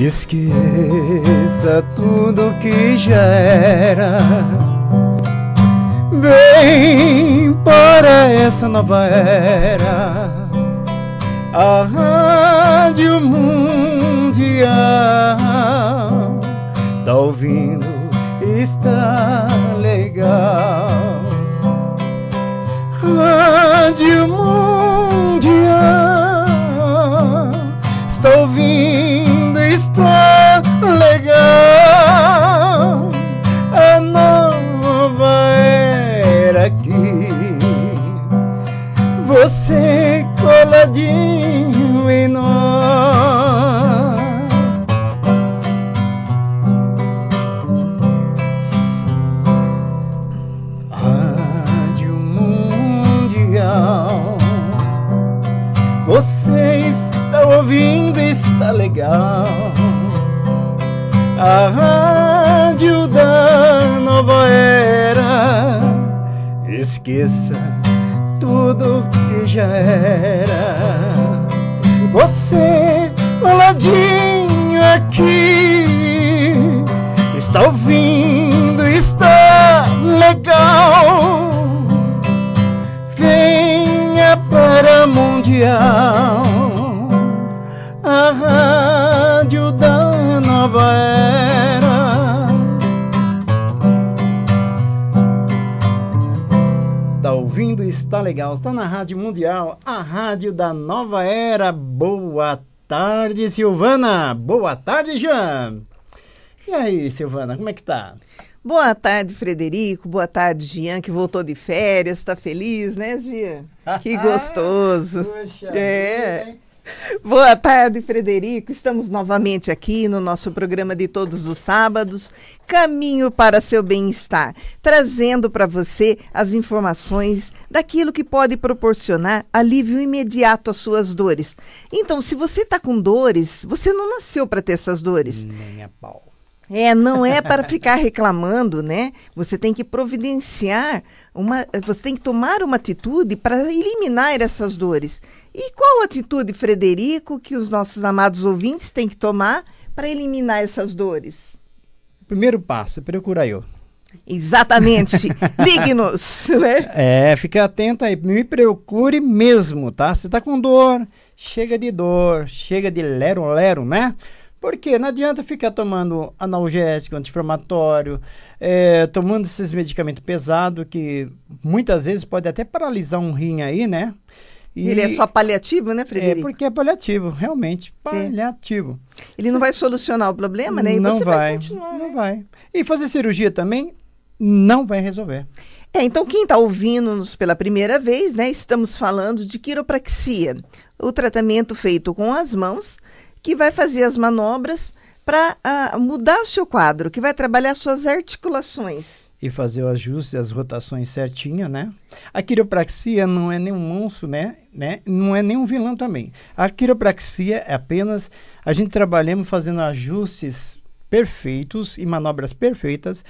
Esqueça tudo que já era. Vem para essa nova era. A rádio mundial tá ouvindo, está legal. Rádio mundial. você coladinho. nova era. Tá ouvindo? Está legal. Está na Rádio Mundial, a rádio da nova era. Boa tarde, Silvana. Boa tarde, Jean. E aí, Silvana, como é que tá? Boa tarde, Frederico. Boa tarde, Gian, que voltou de férias. Tá feliz, né, Jean? Que gostoso. Poxa, é. Você, é Boa tarde, Frederico. Estamos novamente aqui no nosso programa de todos os sábados, Caminho para seu bem-estar, trazendo para você as informações daquilo que pode proporcionar alívio imediato às suas dores. Então, se você está com dores, você não nasceu para ter essas dores. Nem a pau. É, não é para ficar reclamando, né? Você tem que providenciar uma, você tem que tomar uma atitude para eliminar essas dores. E qual atitude, Frederico, que os nossos amados ouvintes têm que tomar para eliminar essas dores? Primeiro passo, procura eu. Exatamente. Ligue-nos. Né? É, fique atento aí. Me procure mesmo, tá? Você está com dor, chega de dor, chega de lero-lero, né? Porque não adianta ficar tomando analgésico, anti-inflamatório, é, tomando esses medicamentos pesados, que muitas vezes pode até paralisar um rim aí, né? E ele é só paliativo, né, é, Frederico? É, porque é paliativo, realmente, é. paliativo. É. Ele não vai solucionar o problema, né? E não vai, vai não né? vai. E fazer cirurgia também não vai resolver. É, então quem está ouvindo-nos pela primeira vez, né, estamos falando de quiropraxia, o tratamento feito com as mãos que vai fazer as manobras para uh, ah, mudar o seu quadro, que vai trabalhar suas articulações. E fazer o ajuste, as rotações certinha, né? A quiropraxia não é nenhum monstro, né? né? Não é nenhum vilão também. A quiropraxia é apenas a gente trabalhamos fazendo ajustes perfeitos e manobras perfeitas.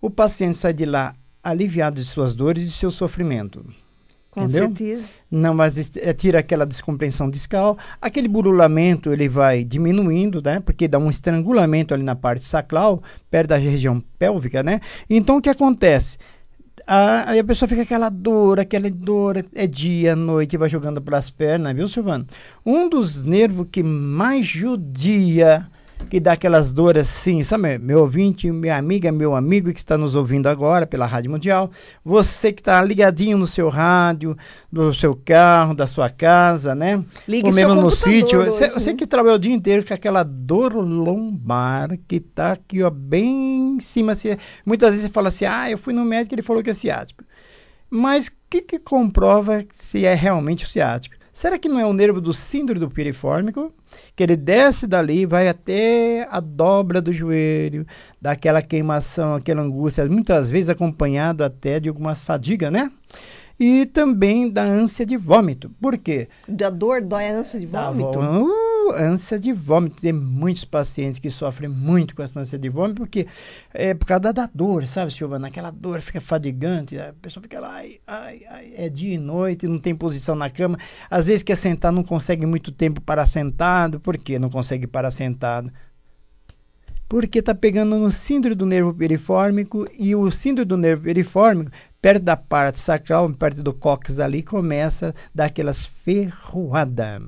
O paciente sai de lá aliviado de suas dores e de seu sofrimento. Com entendeu? certeza. Não, mas eh, tira aquela descompensão discal. Aquele burulamento ele vai diminuindo, né? Porque dá um estrangulamento ali na parte sacral, perto da região pélvica, né? Então o que acontece? A, aí a pessoa fica aquela dor, aquela dor, é dia, é noite, vai jogando pelas pernas, viu, Silvano? Um dos nervos que mais judia que dá aquelas dores assim, sabe? Meu ouvinte, minha amiga, meu amigo que está nos ouvindo agora pela Rádio Mundial, você que está ligadinho no seu rádio, no seu carro, da sua casa, né? Ligue Ou mesmo no sítio. Hoje, você, né? que trabalha o dia inteiro com aquela dor lombar que está aqui, ó, bem em cima. Assim, muitas vezes você fala assim, ah, eu fui no médico e ele falou que é ciático. Mas o que, que comprova se é realmente o ciático? Será que não é o nervo do síndrome do piriformico? que ele desce dali e vai até a dobra do joelho, daquela queimação, aquela angústia, muitas vezes acompanhado até de algumas fadigas, né? E também da ânsia de vômito. Por quê? Da dor, dói a ânsia de vômito? Da vômito ânsia de vômito. Tem muitos pacientes que sofrem muito com essa ânsia de vômito, porque é por causa da dor, sabe, Silvana? Aquela dor fica fadigante, a pessoa fica lá, ai, ai, ai, é dia e noite, não tem posição na cama. Às vezes quer sentar, não consegue muito tempo para sentado. Por que não consegue para sentado? Porque está pegando no síndrome do nervo perifórmico e o síndrome do nervo perifórmico perto da parte sacral, perto do cóccix ali, começa a dar aquelas ferroadas.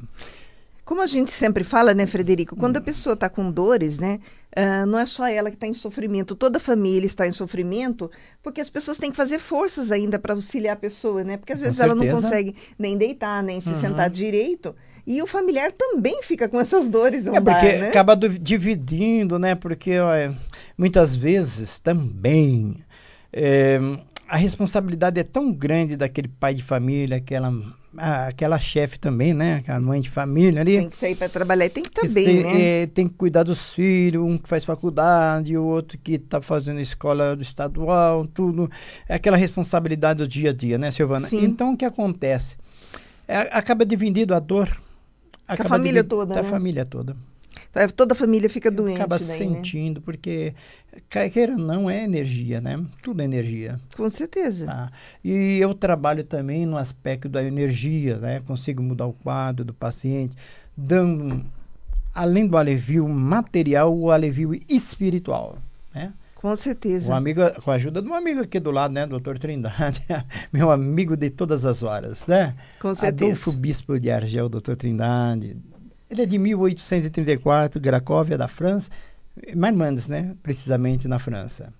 Como a gente sempre fala, né, Frederico? Quando a hum. pessoa está com dores, né? Uh, não é só ela que está em sofrimento, toda a família está em sofrimento, porque as pessoas têm que fazer forças ainda para auxiliar a pessoa, né? Porque às vezes ela não consegue nem deitar, nem se uhum. sentar direito. E o familiar também fica com essas dores. É, porque né? acaba dividindo, né? Porque ó, muitas vezes também é, a responsabilidade é tão grande daquele pai de família, aquela aquela chefe também, né? A mãe de família ali. Tem que sair para trabalhar. Tem que também, tem, né? É, tem que cuidar dos filhos, um que faz faculdade, o outro que está fazendo escola estadual, tudo. É aquela responsabilidade do dia a dia, né, Silvana? Sim. Então, o que acontece? É, acaba dividido a dor. Acaba a família dividido, toda, A família toda. Tá, toda a família fica doente. Acaba né? sentindo, né? porque caiqueira não é energia, né? Tudo é energia. Com certeza. Tá? E eu trabalho também no aspecto da energia, né? Consigo mudar o quadro do paciente, dando, além do alívio material, o alívio espiritual, né? Com certeza. Um amigo, com a ajuda de um amigo aqui do lado, né, doutor Trindade, meu amigo de todas as horas, né? Com certeza. Adolfo Bispo de Argel, doutor Trindade, ele é de 1834, Cracóvia, da França, Marmandes, né? Precisamente na França.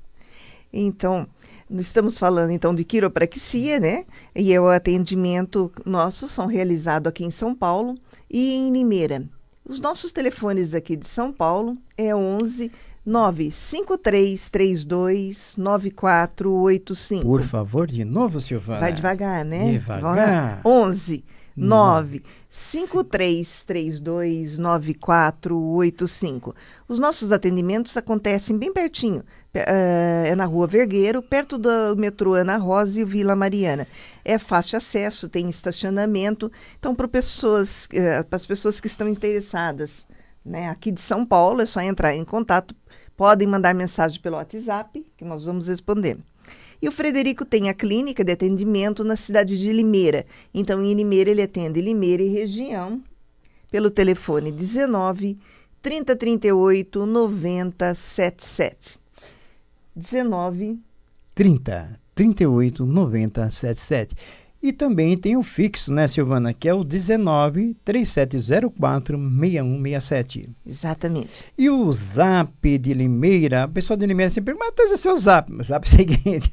Então, estamos falando então de quiropraxia, né? E é o atendimento nosso são realizados aqui em São Paulo e em Limeira. Os nossos telefones aqui de São Paulo é 11 9485. Por favor, de novo, Silvana. Vai devagar, né? Devagar. 11 9 5332-9485. Os nossos atendimentos acontecem bem pertinho. Eh, é na Rua Vergueiro, perto do metrô Ana Rosa e Vila Mariana. É fácil acesso, tem estacionamento. Então, para pessoas, eh, para as pessoas que estão interessadas né, aqui de São Paulo, é só entrar em contato. Podem mandar mensagem pelo WhatsApp, que nós vamos responder. E o Frederico tem a clínica de atendimento na cidade de Limeira. Então, em Limeira, ele atende Limeira e região pelo telefone 19 3038 9077. 19 30 38 9077. E também tem o fixo, né, Silvana, que é o 19 3704 6167. Exatamente. E o zap de Limeira, a pessoa de Limeira sempre pergunta, mas é o seu zap? O zap é o seguinte,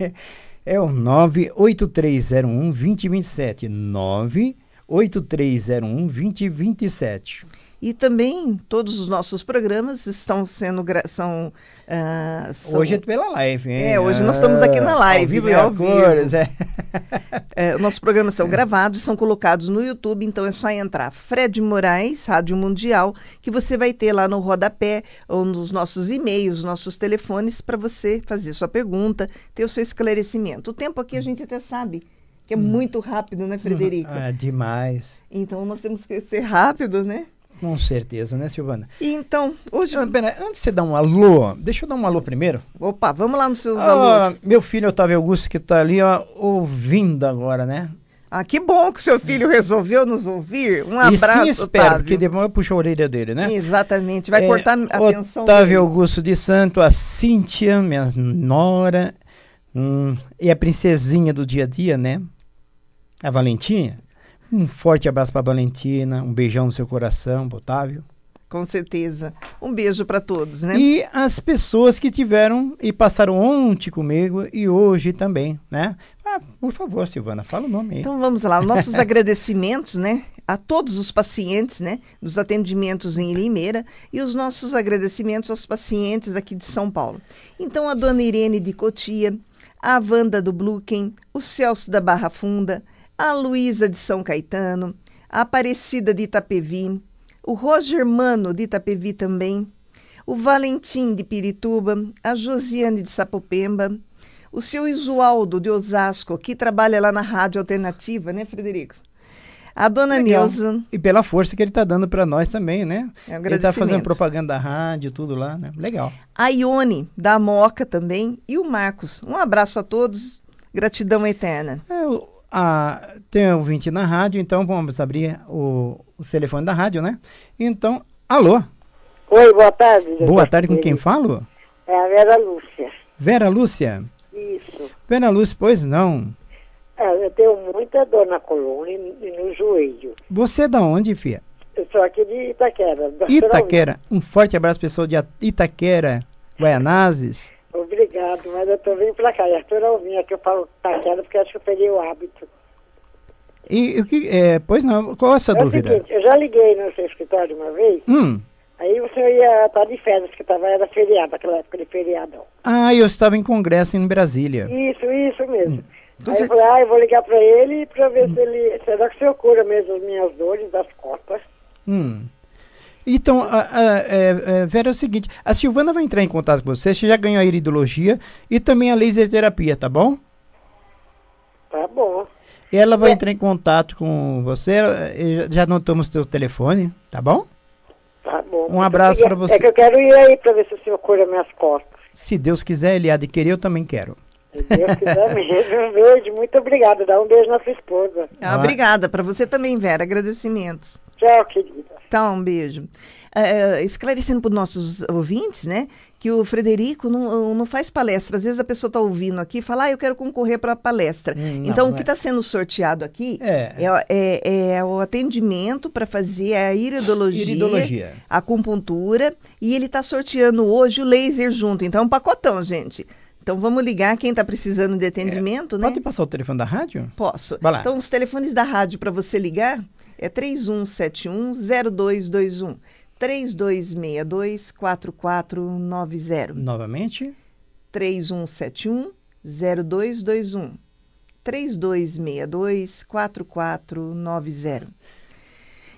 é o 98301 2027. 98301 2027. E também todos os nossos programas estão sendo. São, uh, são... Hoje é pela live, hein? É, hoje ah, nós estamos aqui na ah, live, viu? Ao vivo, é cores, é. é, nossos programas são gravados, são colocados no YouTube, então é só entrar Fred Moraes, Rádio Mundial, que você vai ter lá no rodapé, ou nos nossos e-mails, nossos telefones, para você fazer sua pergunta, ter o seu esclarecimento. O tempo aqui a gente até sabe que é hum. muito rápido, né, hum, Frederico? Ah, demais. Então nós temos que ser rápidos, né? Com certeza, né, Silvana? Então, hoje. Ah, pera, antes de você dar um alô, deixa eu dar um alô primeiro. Opa, vamos lá nos seus ah, Meu filho Otávio Augusto, que está ali, ó, ouvindo agora, né? Ah, que bom que seu filho resolveu nos ouvir. Um e abraço, sim, espero, Otávio. porque depois puxo a orelha dele, né? Exatamente, vai é, cortar a Otávio dele. Otávio Augusto de Santo, a Cíntia, minha nora, hum, e a princesinha do dia a dia, né? A Valentinha. Um forte abraço para Valentina, um beijão no seu coração, Otávio. Com certeza. Um beijo para todos, né? E as pessoas que tiveram e passaram ontem comigo e hoje também, né? Ah, por favor, Silvana, fala o nome aí. Então vamos lá, nossos agradecimentos, né? A todos os pacientes, né? Dos atendimentos em Limeira e os nossos agradecimentos aos pacientes aqui de São Paulo. Então, a dona Irene de Cotia, a Wanda do Bluken, o Celso da Barra Funda, a Luísa de São Caetano, a Aparecida de Itapevi, o Roger Mano de Itapevi também, o Valentim de Pirituba, a Josiane de Sapopemba, o seu Isualdo de Osasco, que trabalha lá na Rádio Alternativa, né, Frederico? A dona Legal. Nilza. E pela força que ele está dando para nós também, né? É um ele está fazendo propaganda da rádio, tudo lá, né? Legal. A Ione, da Moca também, e o Marcos. Um abraço a todos, gratidão eterna. É, o ah, tem ouvinte na rádio, então vamos abrir o, o telefone da rádio, né? Então, alô. Oi, boa tarde. Boa tarde, com quem falo? É a Vera Lúcia. Vera Lúcia? Isso. Vera Lúcia, pois não. É, eu tenho muita dor na coluna e no joelho. Você é da onde, filha? Eu sou aqui de Itaquera. Itaquera. Um forte abraço, pessoal de Itaquera, Guaianazes mas eu estou vindo para cá. E Arthur Alvinha, é que eu falo Taquera porque acho que eu peguei o hábito. E o que. É, pois não, qual é a sua é dúvida? Seguinte, eu já liguei no seu escritório uma vez. Hum. Aí o senhor ia estar tá de férias, que tava, era feriado, aquela época de feriadão. Ah, eu estava em congresso em Brasília. Isso, isso mesmo. Hum. Então, aí você... eu falei, ah, eu vou ligar para ele para ver hum. se ele. Será que o senhor cura mesmo as minhas dores das copas? Hum. Então, a, a, a, é, é, Vera, é o seguinte: a Silvana vai entrar em contato com você, você já ganhou a iridologia e também a laser terapia, tá bom? Tá bom. Ela vai é. entrar em contato com você, eh, já anotamos seu telefone, tá bom? Tá bom. Um abraço para você. É que eu quero ir aí para ver se o senhor cura minhas costas. Se Deus quiser, ele há de querer, eu também quero. Se Deus quiser mesmo, verde, muito obrigada. Dá um beijo na sua esposa. Ah, ah. Obrigada, para você também, Vera. Agradecimentos. Tchau, querida. Tá, um beijo. Uh, esclarecendo para os nossos ouvintes, né, que o Frederico não, não faz palestra. Às vezes a pessoa está ouvindo aqui e fala, ah, eu quero concorrer para a palestra. Hum, então, não, o que está é. Tá sendo sorteado aqui é, é, é, é o atendimento para fazer a iridologia, iridologia, a acupuntura, e ele está sorteando hoje o laser junto. Então, é um pacotão, gente. Então vamos ligar quem está precisando de atendimento, é, né? Pode passar o telefone da rádio? Posso. Então os telefones da rádio para você ligar é 3171-0221. 3262-4490. Novamente? 3171-0221. 3262-4490.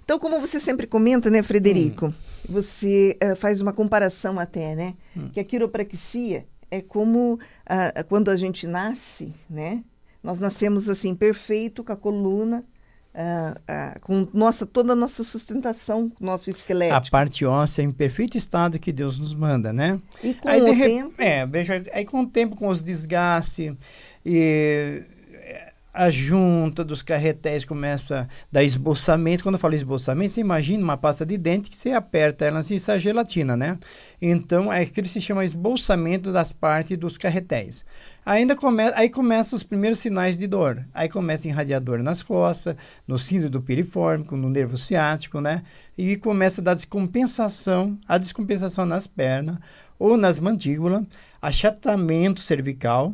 Então, como você sempre comenta, né, Frederico? Hum. Você uh, faz uma comparação até, né? Hum. Que a quiropraxia é como uh, quando a gente nasce, né? Nós nascemos assim, perfeito, com a coluna ah, ah, com nossa, toda a nossa sustentação, nosso esqueleto. A parte óssea em perfeito estado que Deus nos manda, né? E com aí, o tempo... É, veja, aí com o tempo, com os desgastes, e a junta dos carretéis começa a dar esboçamento. Quando eu falo esboçamento, você imagina uma pasta de dente que você aperta ela assim, sai gelatina, né? Então, é que se chama esboçamento das partes dos carretéis. Ainda come... Aí começam os primeiros sinais de dor. Aí começa irradiador nas costas, no síndrome do piriforme, no nervo ciático, né? E começa a dar descompensação, a descompensação nas pernas ou nas mandíbulas, achatamento cervical,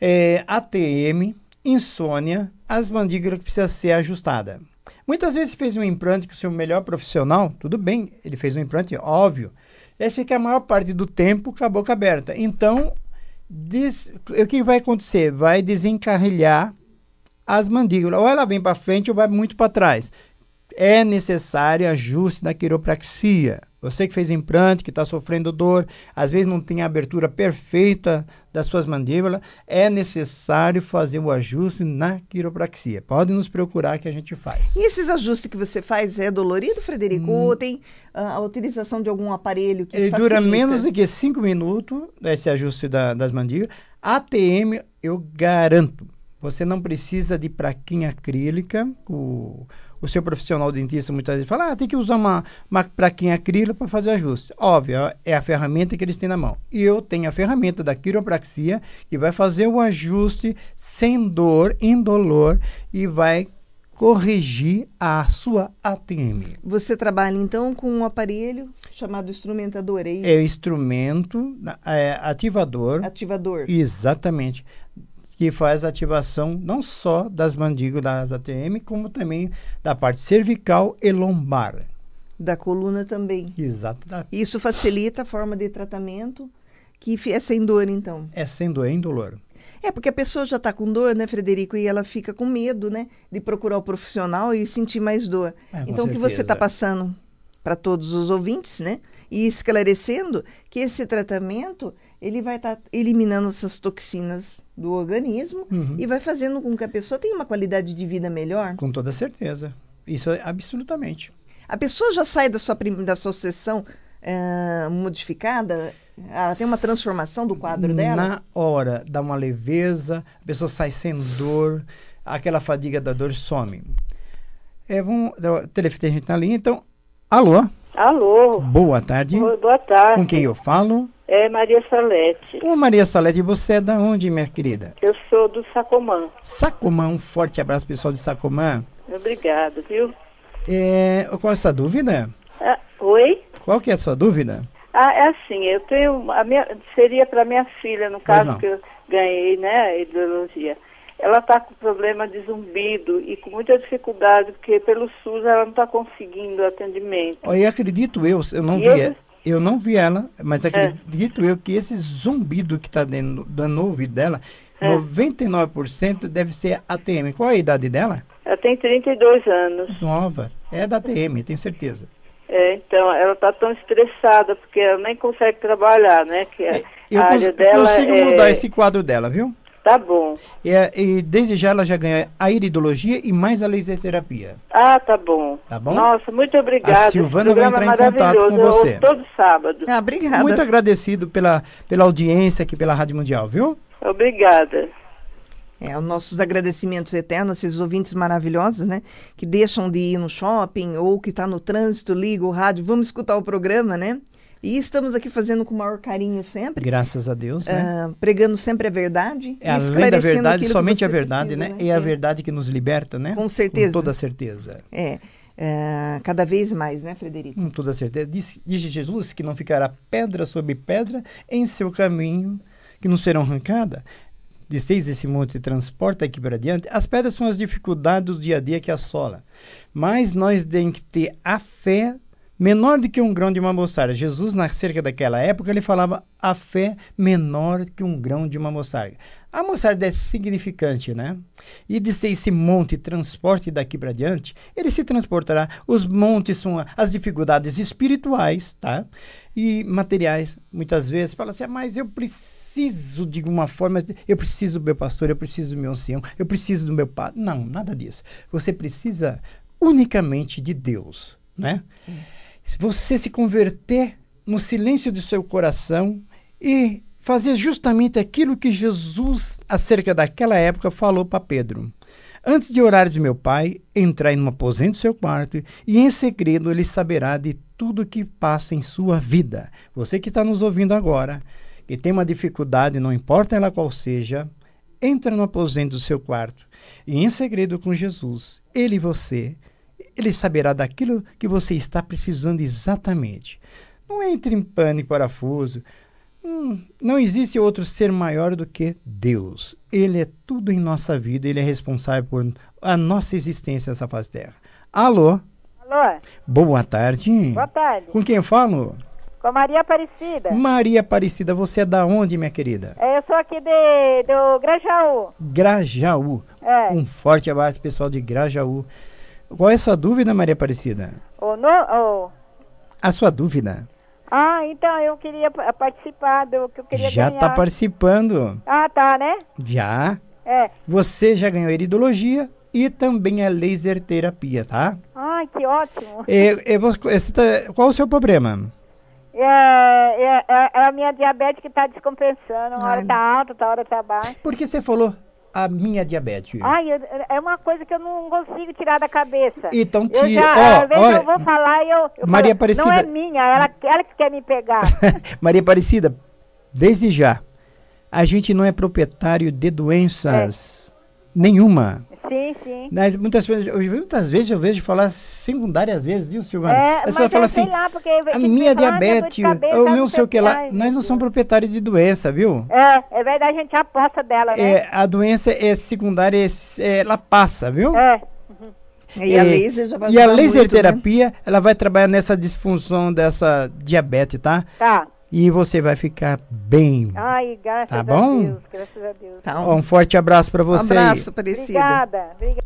é, eh, ATM, insônia, as mandíbulas precisam ser ajustadas. Muitas vezes fez um implante com o seu melhor profissional, tudo bem, ele fez um implante, óbvio. Esse é que a maior parte do tempo com a boca aberta. Então, des... o que vai acontecer? Vai desencarrilhar as mandíbulas. Ou ela vem para frente ou vai muito para trás é necessário ajuste na quiropraxia. Você que fez implante, que está sofrendo dor, às vezes não tem a abertura perfeita das suas mandíbulas, é necessário fazer o ajuste na quiropraxia. Pode nos procurar que a gente faz. E esses ajustes que você faz é dolorido, Frederico? Hum. Ou tem ah, a, utilização de algum aparelho que Ele facilita? dura menos do que 5 minutos, né, esse ajuste da, das mandíbulas. ATM, eu garanto, você não precisa de praquinha acrílica, o o seu profissional dentista muitas vezes fala, ah, tem que usar uma, uma plaquinha acrílica para fazer ajuste. Óbvio, é a ferramenta que eles têm na mão. E eu tenho a ferramenta da quiropraxia que vai fazer o ajuste sem dor, indolor e vai corrigir a sua ATM. Você trabalha então com um aparelho chamado instrumentador, é isso? É instrumento é, ativador. Ativador. Exatamente que faz a ativação não só das mandíbulas ATM, como também da parte cervical e lombar. Da coluna também. Exato. Isso facilita a forma de tratamento, que é sem dor, então. É sem dor, é indolor. É, porque a pessoa já está com dor, né, Frederico? E ela fica com medo, né, de procurar o profissional e sentir mais dor. É, então, certeza. o que você está passando para todos os ouvintes, né? E esclarecendo que esse tratamento ele vai estar tá eliminando essas toxinas do organismo uhum. e vai fazendo com que a pessoa tenha uma qualidade de vida melhor. Com toda certeza. Isso é absolutamente. A pessoa já sai da sua, da sua sessão é, modificada? Ela tem uma transformação do quadro dela? Na hora, dá uma leveza, a pessoa sai sem dor, aquela fadiga da dor some. É, vamos, o telefone está ali, então Alô? Alô. Boa tarde. Boa tarde. Com quem eu falo? É Maria Salete. Ô Maria Salete, você é da onde, minha querida? Eu sou do Sacomã. Sacomã, um forte abraço pessoal de Sacomã. Obrigado, viu? É, qual é a sua dúvida? Ah, oi? Qual que é a sua dúvida? Ah, é assim, eu tenho. A minha, seria para minha filha, no caso que eu ganhei, né, a ideologia ela está com problema de zumbido e com muita dificuldade, porque pelo SUS ela não está conseguindo atendimento. E acredito eu, eu não e vi eu... Ela, eu não vi ela, mas é. acredito é. eu que esse zumbido que está dando, dando no ouvido dela, é. 99% deve ser ATM. Qual é a idade dela? Ela tem 32 anos. Nova. É da ATM, tenho certeza. É, então, ela está tão estressada porque ela nem consegue trabalhar, né? Que a, é, eu, área cons dela eu consigo é mudar esse quadro dela, viu? Tá bom. E, é, e desde já ela já ganha a iridologia e mais a laserterapia. Ah, tá bom. Tá bom? Nossa, muito obrigada. A Silvana vai entrar em é contato com você. Todo sábado. Ah, obrigada. Muito agradecido pela, pela audiência aqui pela Rádio Mundial, viu? Obrigada. É, os nossos agradecimentos eternos, esses ouvintes maravilhosos, né? Que deixam de ir no shopping ou que está no trânsito, liga o rádio, vamos escutar o programa, né? E estamos aqui fazendo com o maior carinho sempre. Graças a Deus. Né? Uh, pregando sempre a verdade. É além da verdade, somente a verdade, precisa, né? É né? É, é a verdade que nos liberta, né? Com certeza. Com toda certeza. É. Uh, cada vez mais, né, Frederico? Com toda certeza. Diz, diz, Jesus que não ficará pedra sobre pedra em seu caminho, que não serão arrancada. seis esse monte transporta aqui para diante. As pedras são as dificuldades do dia a dia que assola. Mas nós temos que ter a fé menor do que um grão de uma moçarda. Jesus, na cerca daquela época, ele falava a fé menor que um grão de uma moçarda. A moçarda é significante, né? E de ser esse monte transporte daqui para diante, ele se transportará. Os montes são as dificuldades espirituais, tá? E materiais, muitas vezes, fala assim, ah, mas eu preciso de uma forma, eu preciso do meu pastor, eu preciso do meu ancião, eu preciso do meu padre. Não, nada disso. Você precisa unicamente de Deus, né? se você se converter no silêncio do seu coração e fazer justamente aquilo que Jesus, acerca daquela época, falou para Pedro. Antes de orar de meu pai, entrai num aposento do seu quarto e em segredo ele saberá de tudo que passa em sua vida. Você que está nos ouvindo agora, que tem uma dificuldade, não importa ela qual seja, entra no aposento do seu quarto e em segredo com Jesus, ele e você ele saberá daquilo que você está precisando exatamente. Não entre em pânico parafuso. Hum, não existe outro ser maior do que Deus. Ele é tudo em nossa vida, ele é responsável por a nossa existência nessa face terra. Alô? Alô? Boa tarde. Boa tarde. Com quem eu falo? Com a Maria Aparecida. Maria Aparecida, você é da onde, minha querida? É, eu sou aqui de, do Grajaú. Grajaú. É. Um forte abraço, pessoal de Grajaú. Qual é a sua dúvida, Maria Aparecida? Oh, no, oh. A sua dúvida? Ah, então eu queria participar do que eu queria Já está participando. Ah, tá, né? Já. É. Você já ganhou iridologia e também a laser terapia, tá? Ai, que ótimo. E, é, e é, tá, você tá, qual o seu problema? É, é, é, é a minha diabetes que está descompensando. Uma Ai. hora está alta, outra hora está baixa. Por que você falou a minha diabetes? Ai, é uma coisa que eu não consigo tirar da cabeça. Então tira. Eu já, oh, às vezes eu vou falar e eu, eu Maria falo, Aparecida. não é minha, ela, ela que quer me pegar. Maria Aparecida, desde já, a gente não é proprietário de doenças é. nenhuma. Sim, sim. Mas muitas vezes, eu, muitas vezes eu vejo falar secundária às vezes, viu, Silvana? É, a pessoa fala assim, lá, a minha diabetes, cabeça, o meu sei o que lá. Nós não somos proprietários de doença, viu? É, é verdade, a gente aposta dela, né? É, a doença é secundária, é, é ela passa, viu? É. E, é, a laser já vai E a laser muito, terapia, né? ela vai trabalhar nessa disfunção dessa diabetes, tá? Tá e você vai ficar bem. Ai, graças tá bom? a Deus, graças a Deus. Tá um forte abraço para você. Um abraço, Parecida. Obrigada, obrigada.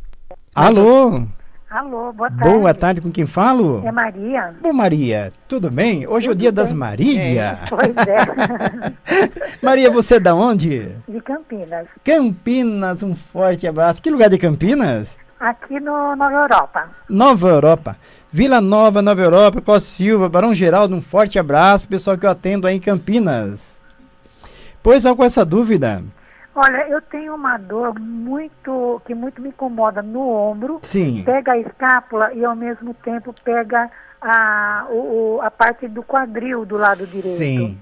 Alô? Alô, boa tarde. Boa tarde, com quem falo? É Maria. Bom, Maria, tudo bem? Hoje tudo é o dia bem. das Maria. É, pois é. Maria, você é da onde? De Campinas. Campinas, um forte abraço. Que lugar de Campinas? Aqui no Nova Europa. Nova Europa. Vila Nova, Nova Europa, Costa Silva, Barão Geraldo, um forte abraço, pessoal que eu atendo aí em Campinas. Pois com essa dúvida? Olha, eu tenho uma dor muito que muito me incomoda no ombro. Sim. Pega a escápula e ao mesmo tempo pega a, o, a parte do quadril do lado direito. Sim.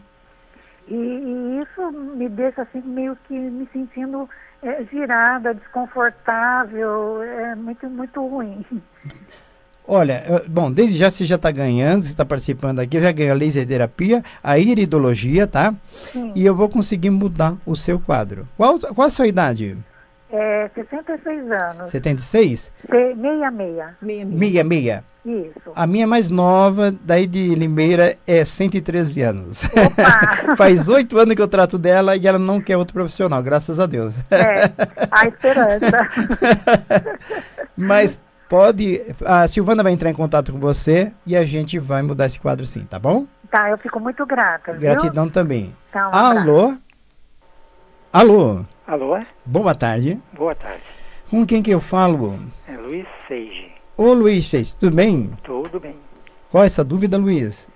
E, e isso me deixa assim meio que me sentindo é virada, desconfortável, é muito, muito ruim. Olha, bom, desde já você já está ganhando, você está participando aqui, já ganhou a laser terapia, a iridologia, tá? Sim. E eu vou conseguir mudar o seu quadro. Qual, qual a sua idade? É, 66 anos. 76? 66. 66. Isso. A minha mais nova, daí de Limeira, é 113 anos. Faz oito anos que eu trato dela e ela não quer outro profissional, graças a Deus. É, a esperança. Mas pode. A Silvana vai entrar em contato com você e a gente vai mudar esse quadro sim, tá bom? Tá, eu fico muito grata. Gratidão viu? também. Tá, Alô? Alô? Alô? Boa tarde. Boa tarde. Com quem que eu falo? É Luiz Seige. Ô Luiz Seige, tudo bem? Tudo bem. Qual é essa dúvida, Luiz?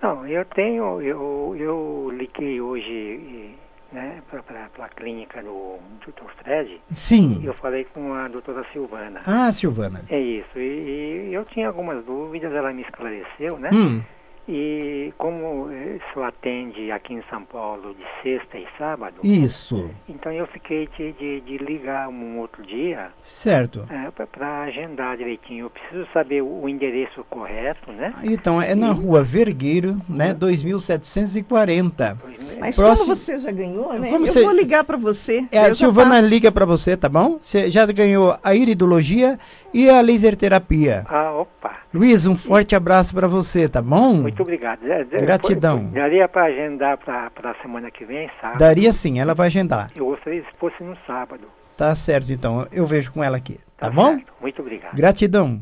Não, eu tenho, eu, eu liguei hoje né, para a clínica do Dr. Fred. Sim. Eu falei com a doutora Silvana. Ah, Silvana. É isso. E, e eu tinha algumas dúvidas, ela me esclareceu, né? Hum. E como só atende aqui em São Paulo de sexta e sábado. Isso. Então eu fiquei de, de, de ligar um outro dia. Certo. É, para agendar direitinho. Eu preciso saber o, o endereço correto, né? Ah, então, é na e... rua Vergueiro, né? 2740. Uhum. Mas Próximo... como você já ganhou, né? Como eu vou ligar para você. É, a Silvana passo. liga para você, tá bom? Você já ganhou a iridologia e a laser terapia. Ah, opa. Luiz, um forte e... abraço para você, tá bom? Muito muito obrigado. Gratidão. Daria para agendar para a semana que vem, sábado? Daria sim, ela vai agendar. Eu gostaria se fosse no sábado. Tá certo, então. Eu vejo com ela aqui. Tá, tá bom? Certo. Muito obrigado. Gratidão.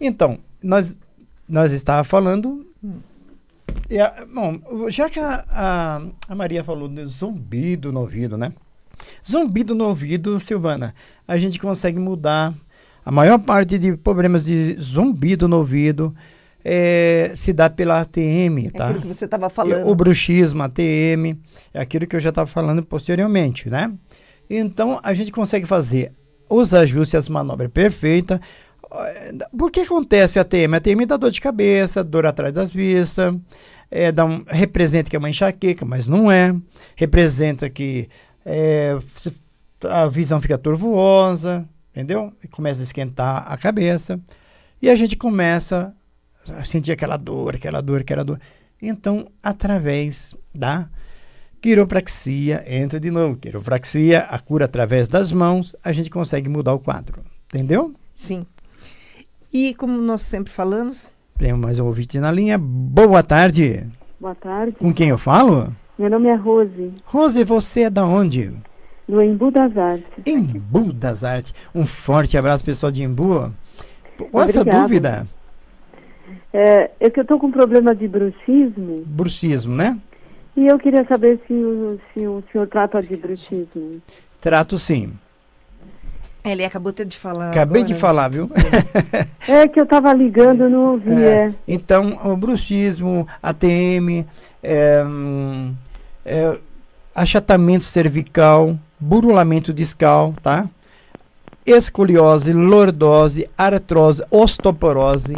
Então, nós, nós estávamos falando. A, bom, já que a, a, a Maria falou do zumbido no ouvido, né? Zumbido no ouvido, Silvana, a gente consegue mudar a maior parte de problemas de zumbido no ouvido é, se dá pela ATM, é tá? É aquilo que você estava falando. O bruxismo, ATM, é aquilo que eu já estava falando posteriormente, né? Então, a gente consegue fazer os ajustes, as manobras perfeitas. Por que acontece a ATM? A ATM dá dor de cabeça, dor atrás das vistas, é, dá um, representa que é uma enxaqueca, mas não é. Representa que é, a visão fica turvuosa, entendeu? E começa a esquentar a cabeça e a gente começa a sentir aquela dor, aquela dor, aquela dor. Então, através da quiropraxia, entra de novo, quiropraxia, a cura através das mãos, a gente consegue mudar o quadro, entendeu? Sim. E como nós sempre falamos... Temos mais um ouvinte na linha. Boa tarde. Boa tarde. Com quem eu falo? Meu nome é Rose. Rose, você é da onde? Em Embu das Artes. Embu das Artes. Um forte abraço, pessoal de Embu. Qual essa dúvida? É, é que eu estou com um problema de bruxismo. Bruxismo, né? E eu queria saber se o, se o senhor trata de bruxismo. Trato sim. Ele acabou de falar. Acabei agora. de falar, viu? É que eu estava ligando, não ouvi. É. é. Então, o bruxismo, ATM, é, hum, é, achatamento cervical, burulamento discal, tá? Escoliose, lordose, artrose, osteoporose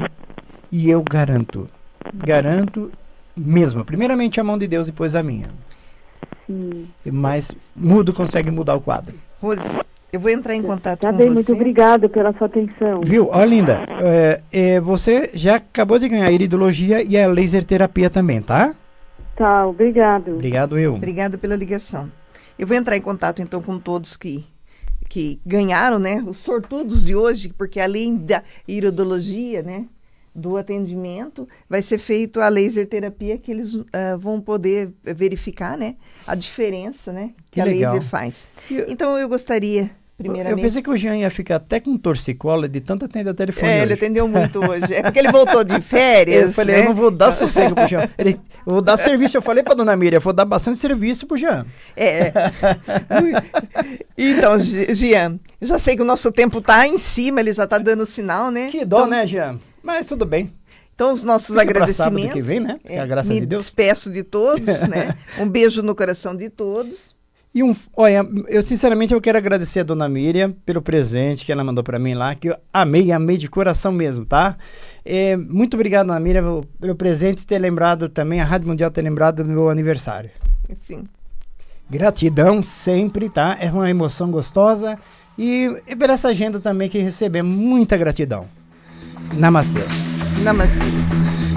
e eu garanto, garanto mesmo, primeiramente a mão de Deus e depois a minha. Sim. Mas mudo consegue mudar o quadro. Rose, eu vou entrar em contato tá com bem, você. Muito obrigada pela sua atenção. Viu? Olha, linda, é, é, você já acabou de ganhar a iridologia e a é laser terapia também, tá? Tá, obrigado. Obrigado eu. Obrigado pela ligação. Eu vou entrar em contato então com todos que que ganharam, né, os sortudos de hoje, porque além da iridologia, né, do atendimento, vai ser feito a laser terapia que eles uh, vão poder verificar, né, a diferença, né, que, que a legal. laser faz. Eu... Então eu gostaria Primeiramente. Eu pensei que o Jean ia ficar até com torcicola de tanto atender o telefone. É, hoje. ele atendeu muito hoje. É porque ele voltou de férias. eu falei, né? eu não vou dar né? sossego pro Jean. Ele, eu vou dar serviço. Eu falei pra dona Miriam, eu vou dar bastante serviço pro Jean. É. então, Jean, eu já sei que o nosso tempo tá em cima, ele já tá dando sinal, né? Que dó, então, né, Jean? Mas tudo bem. Então, os nossos Fica agradecimentos. Que vem, né? É, a graça me de Deus. despeço de todos, né? Um beijo no coração de todos. E um, olha, eu sinceramente eu quero agradecer a dona Miriam pelo presente que ela mandou para mim lá, que eu amei, amei de coração mesmo, tá? É, muito obrigado, dona Miriam, pelo presente ter lembrado também, a Rádio Mundial ter lembrado do meu aniversário. Sim. Gratidão sempre, tá? É uma emoção gostosa e, é e essa agenda também que recebemos, muita gratidão. Namastê. Namastê.